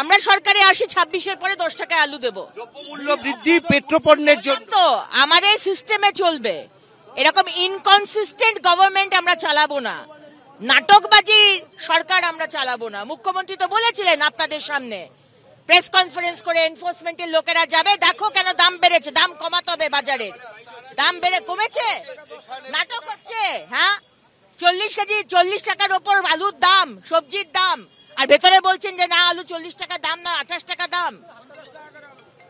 আমরা সরকারে আসি ছাব্বিশের পরে দশ টাকায় আলু দেবো মূল্য বৃদ্ধি পেট্রোপণ্যের জন্য তো আমাদের সিস্টেমে চলবে এরকম ইনকনসিস্টেন্ট গভর্নমেন্ট আমরা চালাবো না নাটকবাজি সরকার আমরা চালাবো না মুখ্যমন্ত্রী তো বলেছিলেন আপনাদের সামনে প্রেস কনফারেন্স করে এনফোর্সমেন্টের লোকেরা যাবে দেখো কেন দাম বেড়েছে দাম কমাতে হবে বাজারে দাম বেড়ে কমেছে নাটক হচ্ছে হ্যাঁ চল্লিশ কেজি চল্লিশ টাকার ওপর আলুর দাম সবজির দাম আর ভেতরে বলছেন যে না আলু চল্লিশ টাকা দাম না আঠাশ টাকা দাম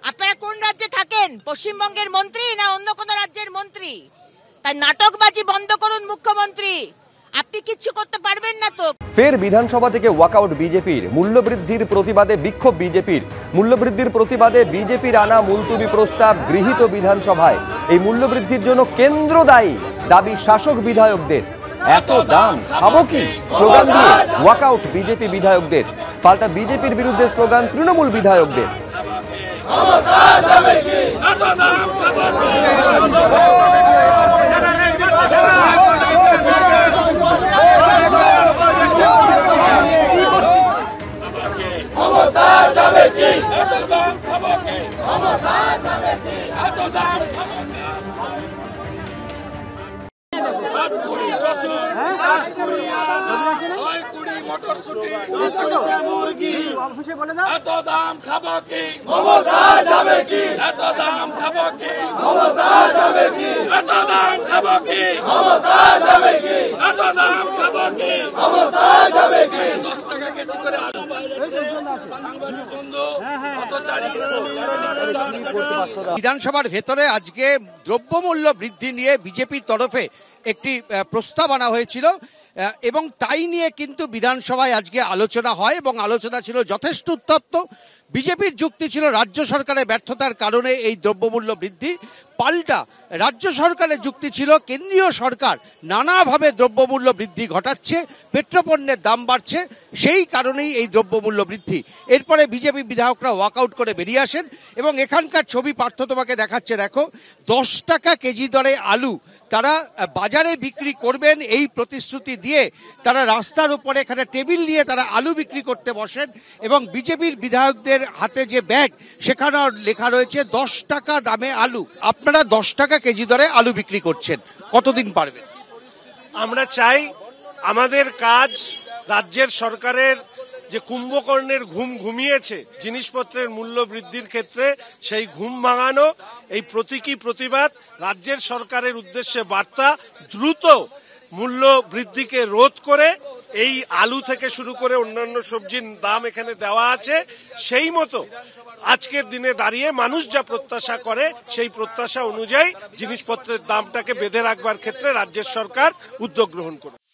আপনারা কোন রাজ্যে থাকেন পশ্চিমবঙ্গের মন্ত্রী না অন্য কোন রাজ্যের মন্ত্রী তাই নাটকবাজি বন্ধ করুন মুখ্যমন্ত্রী আপনি কিচ্ছু করতে পারবেন না তো ফের বিধানসভা থেকে ওয়াকআউট বিজেপির মূল্যবৃদ্ধির প্রতিবাদে বিক্ষোভ বিজেপির মূল্যবৃদ্ধির প্রতিবাদে বিজেপির আনা মুলতুবি প্রস্তাব গৃহীত বিধানসভায় এই মূল্যবৃদ্ধির জন্য কেন্দ্র দায়ী দাবি শাসক বিধায়কদের এত দাম খাবো কি স্লোগান দিয়ে ওয়াকআউট বিজেপি বিধায়কদের পাল্টা বিজেপির বিরুদ্ধে স্লোগান তৃণমূল বিধায়কদের বিধানসভার ভেতরে আজকে দ্রব্যমূল্য বৃদ্ধি নিয়ে বিজেপির তরফে একটি প্রস্তাব আনা হয়েছিল এবং তাই নিয়ে কিন্তু বিধানসভায় আজকে আলোচনা হয় এবং আলোচনা ছিল যথেষ্ট উত্তপ্ত বিজেপির যুক্তি ছিল রাজ্য সরকারের ব্যর্থতার কারণে এই দ্রব্যমূল্য বৃদ্ধি পাল্টা রাজ্য সরকারের যুক্তি ছিল কেন্দ্রীয় সরকার নানাভাবে দ্রব্যমূল্য বৃদ্ধি ঘটাচ্ছে পেট্রোপণ্যের দাম বাড়ছে সেই কারণেই এই দ্রব্যমূল্য বৃদ্ধি এরপরে বিজেপি বিধায়করা ওয়াকআউট করে বেরিয়ে আসেন এবং এখানকার ছবি পার্থ তোমাকে দেখাচ্ছে দেখো দশ টাকা কেজি দরে আলু তারা বাজারে বিক্রি করবেন এই প্রতিশ্রুতি দিয়ে তারা রাস্তার উপরে এখানে টেবিল নিয়ে তারা আলু বিক্রি করতে বসেন এবং বিজেপির বিধায়কদের হাতে যে ব্যাগ সেখানে লেখা রয়েছে দশ টাকা দামে আলু আপনি আপনারা দশ টাকা কেজি দরে আলু বিক্রি করছেন কতদিন পারবে আমরা চাই আমাদের কাজ রাজ্যের সরকারের যে কুম্ভকর্ণের ঘুম ঘুমিয়েছে জিনিসপত্রের মূল্য বৃদ্ধির ক্ষেত্রে সেই ঘুম ভাঙানো এই প্রতীকী প্রতিবাদ রাজ্যের সরকারের উদ্দেশ্যে বার্তা দ্রুত মূল্য বৃদ্ধিকে রোধ করে এই আলু থেকে শুরু করে অন্যান্য সবজির দাম এখানে দেওয়া আছে সেই মতো আজকের দিনে দাঁড়িয়ে মানুষ যা প্রত্যাশা করে সেই প্রত্যাশা অনুযায়ী জিনিসপত্রের দামটাকে বেঁধে রাখবার ক্ষেত্রে রাজ্যের সরকার উদ্যোগ গ্রহণ করে